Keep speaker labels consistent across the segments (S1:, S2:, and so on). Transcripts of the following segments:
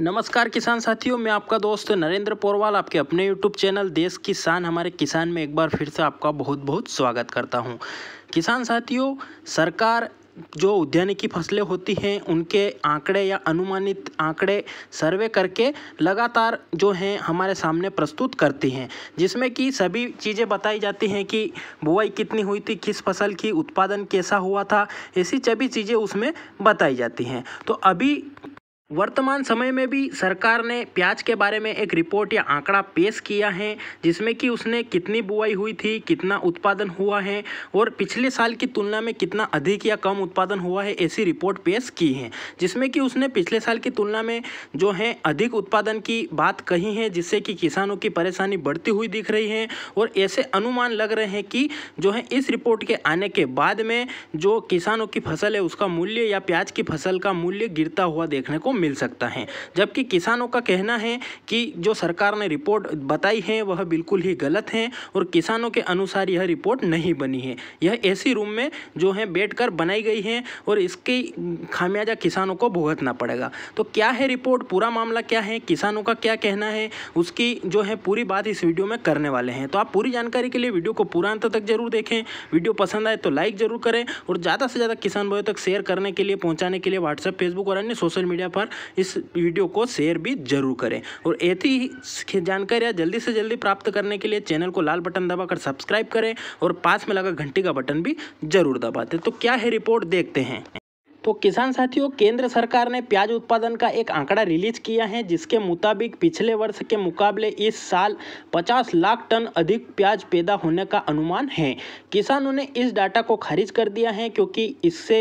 S1: नमस्कार किसान साथियों मैं आपका दोस्त नरेंद्र पोरवाल आपके अपने यूट्यूब चैनल देश किसान हमारे किसान में एक बार फिर से आपका बहुत बहुत स्वागत करता हूं किसान साथियों सरकार जो उद्यानिकी फसलें होती हैं उनके आंकड़े या अनुमानित आंकड़े सर्वे करके लगातार जो हैं हमारे सामने प्रस्तुत करती हैं जिसमें कि सभी चीज़ें बताई जाती हैं कि बुआई कितनी हुई थी किस फसल की उत्पादन कैसा हुआ था ऐसी सभी चीज़ें उसमें बताई जाती हैं तो अभी वर्तमान समय में भी सरकार ने प्याज के बारे में एक रिपोर्ट या आंकड़ा पेश किया है जिसमें कि उसने कितनी बुआई हुई थी कितना उत्पादन हुआ है और पिछले साल की तुलना में कितना अधिक या कम उत्पादन हुआ है ऐसी रिपोर्ट पेश की है जिसमें कि उसने पिछले साल की तुलना में जो है अधिक उत्पादन की बात कही है जिससे कि किसानों की परेशानी बढ़ती हुई दिख रही है और ऐसे अनुमान लग रहे हैं कि जो है इस रिपोर्ट के आने के बाद में जो किसानों की फसल है उसका मूल्य या प्याज की फसल का मूल्य गिरता हुआ देखने को मिल सकता है जबकि किसानों का कहना है कि जो सरकार ने रिपोर्ट बताई है वह बिल्कुल ही गलत है और किसानों के अनुसार यह रिपोर्ट नहीं बनी है यह ऐसी रूम में जो है बैठ बनाई गई है और इसकी खामियाजा किसानों को भुगतना पड़ेगा तो क्या है रिपोर्ट पूरा मामला क्या है किसानों का क्या कहना है उसकी जो है पूरी बात इस वीडियो में करने वाले हैं तो आप पूरी जानकारी के लिए वीडियो को पूरा अंत तक जरूर देखें वीडियो पसंद आए तो लाइक जरूर करें और ज़्यादा से ज़्यादा किसान भाइयों तक शेयर करने के लिए पहुंचाने के लिए व्हाट्सएप फेसबुक और अन्य सोशल मीडिया पर पर इस वीडियो को शेयर भी जरूर करें और ऐसी जानकारियाँ जल्दी से जल्दी प्राप्त करने के लिए चैनल को लाल बटन दबाकर सब्सक्राइब करें और पास में लगा घंटी का बटन भी जरूर दबाते तो क्या है रिपोर्ट देखते हैं तो किसान साथियों केंद्र सरकार ने प्याज उत्पादन का एक आंकड़ा रिलीज किया है जिसके मुताबिक पिछले वर्ष के मुकाबले इस साल 50 लाख टन अधिक प्याज पैदा होने का अनुमान है किसानों ने इस डाटा को खारिज कर दिया है क्योंकि इससे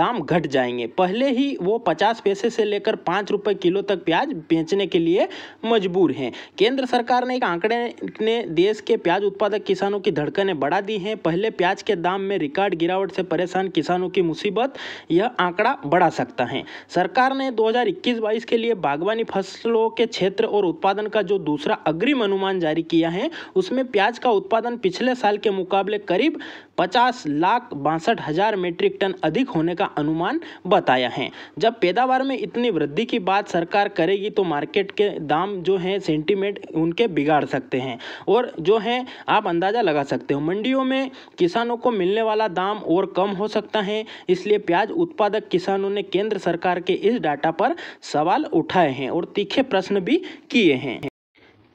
S1: दाम घट जाएंगे पहले ही वो पचास पैसे से लेकर पाँच रुपये किलो तक प्याज बेचने के लिए मजबूर हैं केंद्र सरकार ने एक आंकड़े ने देश के प्याज उत्पादक किसानों की धड़कने बढ़ा दी हैं पहले प्याज के दाम में रिकॉर्ड गिरावट से परेशान किसानों की मुसीबत यह आंकड़ा बढ़ा सकता है सरकार ने 2021-22 के लिए बागवानी फसलों के क्षेत्र और उत्पादन का जो दूसरा अग्रिम अनुमान जारी किया है उसमें प्याज का उत्पादन पिछले साल के मुकाबले करीब पचास लाख बासठ हजार मीट्रिक टन अधिक होने का अनुमान बताया है जब पैदावार में इतनी वृद्धि की बात सरकार करेगी तो मार्केट के दाम जो है सेंटीमेंट उनके बिगाड़ सकते हैं और जो है आप अंदाज़ा लगा सकते हो मंडियों में किसानों को मिलने वाला दाम और कम हो सकता है इसलिए प्याज उत्पादन उत्पादक किसानों ने केंद्र सरकार के इस डाटा पर सवाल उठाए हैं और तीखे प्रश्न भी किए हैं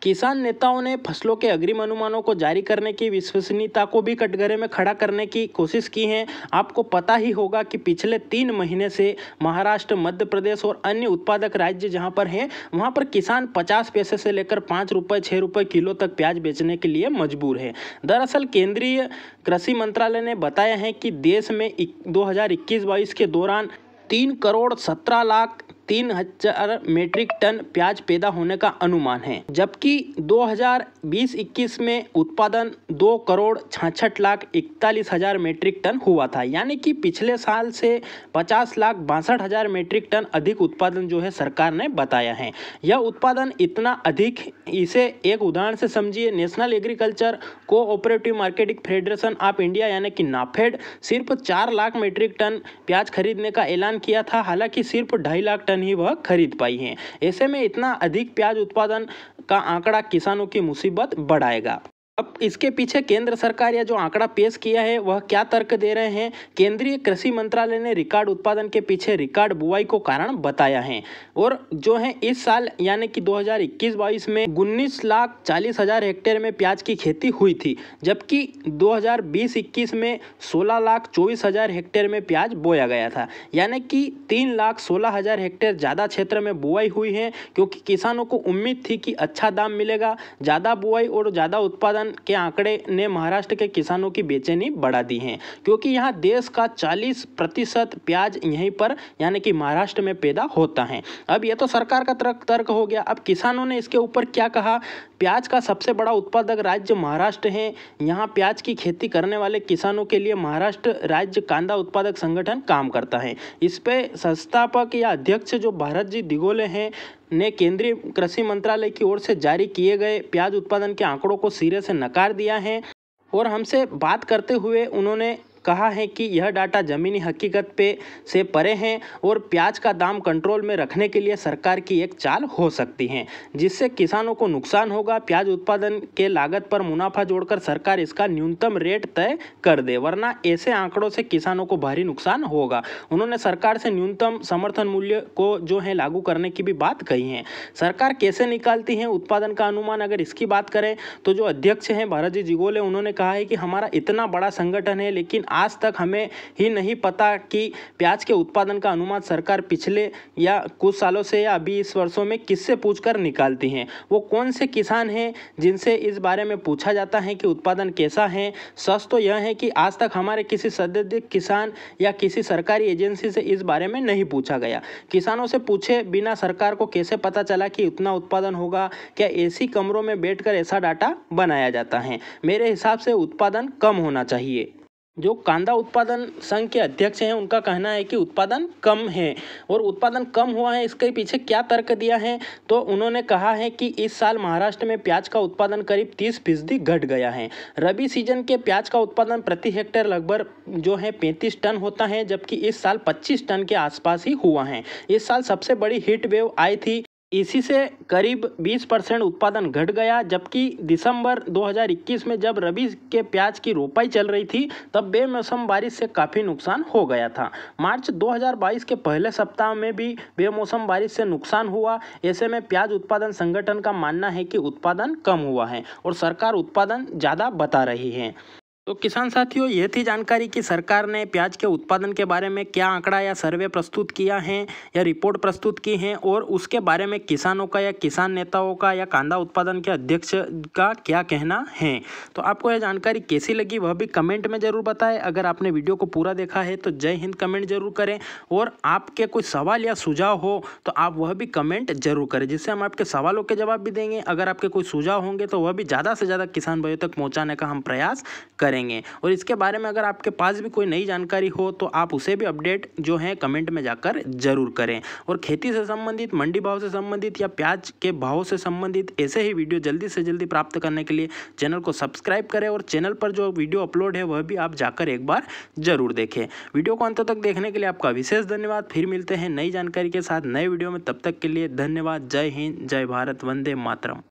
S1: किसान नेताओं ने फसलों के अग्रिम अनुमानों को जारी करने की विश्वसनीयता को भी कटघरे में खड़ा करने की कोशिश की है आपको पता ही होगा कि पिछले तीन महीने से महाराष्ट्र मध्य प्रदेश और अन्य उत्पादक राज्य जहाँ पर हैं वहाँ पर किसान पचास पैसे से लेकर पाँच रुपये छः रुपये किलो तक प्याज बेचने के लिए मजबूर है दरअसल केंद्रीय कृषि मंत्रालय ने बताया है कि देश में दो हज़ार के दौरान तीन करोड़ सत्रह लाख तीन हजार मेट्रिक टन प्याज पैदा होने का अनुमान है जबकि 2020-21 में उत्पादन 2 करोड़ छाछठ लाख इकतालीस हजार मेट्रिक टन हुआ था यानी कि पिछले साल से 50 लाख बासठ हजार मेट्रिक टन अधिक उत्पादन जो है सरकार ने बताया है यह उत्पादन इतना अधिक इसे एक उदाहरण से समझिए national agriculture cooperative marketing federation of India यानी कि नाफेड सिर्फ चार लाख मेट्रिक टन प्याज खरीदने का ऐलान किया था हालांकि सिर्फ ढाई लाख टन उत्पादन ही वह खरीद पाई हैं ऐसे में इतना अधिक प्याज उत्पादन का आंकड़ा किसानों की मुसीबत बढ़ाएगा अब इसके पीछे केंद्र सरकार या जो आंकड़ा पेश किया है वह क्या तर्क दे रहे हैं केंद्रीय कृषि मंत्रालय ने रिकॉर्ड उत्पादन के पीछे रिकॉर्ड बुआई को कारण बताया है और जो है इस साल यानी कि 2021-22 में उन्नीस लाख चालीस हजार हेक्टेयर में प्याज की खेती हुई थी जबकि 2020-21 में सोलह लाख चौबीस हजार हेक्टेयर में प्याज बोया गया था यानी कि तीन लाख सोलह हजार हेक्टेयर ज़्यादा क्षेत्र में बुआई हुई है क्योंकि किसानों को उम्मीद थी कि अच्छा दाम मिलेगा ज़्यादा बुआई और ज़्यादा उत्पादन के आंकड़े ने महाराष्ट्र के किसानों की बेचैनी बढ़ा दी है क्योंकि यहाँ देश का 40 प्रतिशत प्याज यहीं पर यानी कि महाराष्ट्र में पैदा होता है अब यह तो सरकार का तर्क हो गया अब किसानों ने इसके ऊपर क्या कहा प्याज का सबसे बड़ा उत्पादक राज्य महाराष्ट्र है यहाँ प्याज की खेती करने वाले किसानों के लिए महाराष्ट्र राज्य कांदा उत्पादक संगठन काम करता है इस पे संस्थापक या अध्यक्ष जो भारत जी दिगोले हैं ने केंद्रीय कृषि मंत्रालय की ओर से जारी किए गए प्याज उत्पादन के आंकड़ों को सिरे से नकार दिया है और हमसे बात करते हुए उन्होंने कहा है कि यह डाटा ज़मीनी हकीकत पे से परे हैं और प्याज का दाम कंट्रोल में रखने के लिए सरकार की एक चाल हो सकती है जिससे किसानों को नुकसान होगा प्याज उत्पादन के लागत पर मुनाफा जोड़कर सरकार इसका न्यूनतम रेट तय कर दे वरना ऐसे आंकड़ों से किसानों को भारी नुकसान होगा उन्होंने सरकार से न्यूनतम समर्थन मूल्य को जो है लागू करने की भी बात कही है सरकार कैसे निकालती है उत्पादन का अनुमान अगर इसकी बात करें तो जो अध्यक्ष हैं भारत जी जिगोले उन्होंने कहा है कि हमारा इतना बड़ा संगठन है लेकिन आज तक हमें ही नहीं पता कि प्याज के उत्पादन का अनुमान सरकार पिछले या कुछ सालों से या अभी इस वर्षों में किससे कर निकालती हैं वो कौन से किसान हैं जिनसे इस बारे में पूछा जाता है कि उत्पादन कैसा है सच तो यह है कि आज तक हमारे किसी सदस्य किसान या किसी सरकारी एजेंसी से इस बारे में नहीं पूछा गया किसानों से पूछे बिना सरकार को कैसे पता चला कि इतना उत्पादन होगा क्या ऐसी कमरों में बैठकर ऐसा डाटा बनाया जाता है मेरे हिसाब से उत्पादन कम होना चाहिए जो कांदा उत्पादन संघ के अध्यक्ष हैं उनका कहना है कि उत्पादन कम है और उत्पादन कम हुआ है इसके पीछे क्या तर्क दिया है तो उन्होंने कहा है कि इस साल महाराष्ट्र में प्याज का उत्पादन करीब तीस फीसदी घट गया है रबी सीजन के प्याज का उत्पादन प्रति हेक्टेयर लगभग जो है पैंतीस टन होता है जबकि इस साल पच्चीस टन के आसपास ही हुआ है इस साल सबसे बड़ी हीट वेव आई थी इसी से करीब 20 परसेंट उत्पादन घट गया जबकि दिसंबर 2021 में जब रबी के प्याज की रोपाई चल रही थी तब बेमौसम बारिश से काफ़ी नुकसान हो गया था मार्च 2022 के पहले सप्ताह में भी बेमौसम बारिश से नुकसान हुआ ऐसे में प्याज उत्पादन संगठन का मानना है कि उत्पादन कम हुआ है और सरकार उत्पादन ज़्यादा बता रही है तो किसान साथियों ये थी जानकारी कि सरकार ने प्याज के उत्पादन के बारे में क्या आंकड़ा या सर्वे प्रस्तुत किया है या रिपोर्ट प्रस्तुत की है और उसके बारे में किसानों का या किसान नेताओं का या कांदा उत्पादन के अध्यक्ष का क्या कहना है तो आपको यह जानकारी कैसी लगी वह भी कमेंट में ज़रूर बताएं अगर आपने वीडियो को पूरा देखा है तो जय हिंद कमेंट जरूर करें और आपके कोई सवाल या सुझाव हो तो आप वह भी कमेंट जरूर करें जिससे हम आपके सवालों के जवाब भी देंगे अगर आपके कोई सुझाव होंगे तो वह भी ज़्यादा से ज़्यादा किसान भाइयों तक पहुँचाने का हम प्रयास करें करेंगे और इसके बारे में अगर आपके पास भी कोई नई जानकारी हो तो आप उसे भी अपडेट जो है कमेंट में जाकर ज़रूर करें और खेती से संबंधित मंडी भाव से संबंधित या प्याज के भाव से संबंधित ऐसे ही वीडियो जल्दी से जल्दी प्राप्त करने के लिए चैनल को सब्सक्राइब करें और चैनल पर जो वीडियो अपलोड है वह भी आप जाकर एक बार ज़रूर देखें वीडियो को अंत तक देखने के लिए आपका विशेष धन्यवाद फिर मिलते हैं नई जानकारी के साथ नए वीडियो में तब तक के लिए धन्यवाद जय हिंद जय भारत वंदे मातरम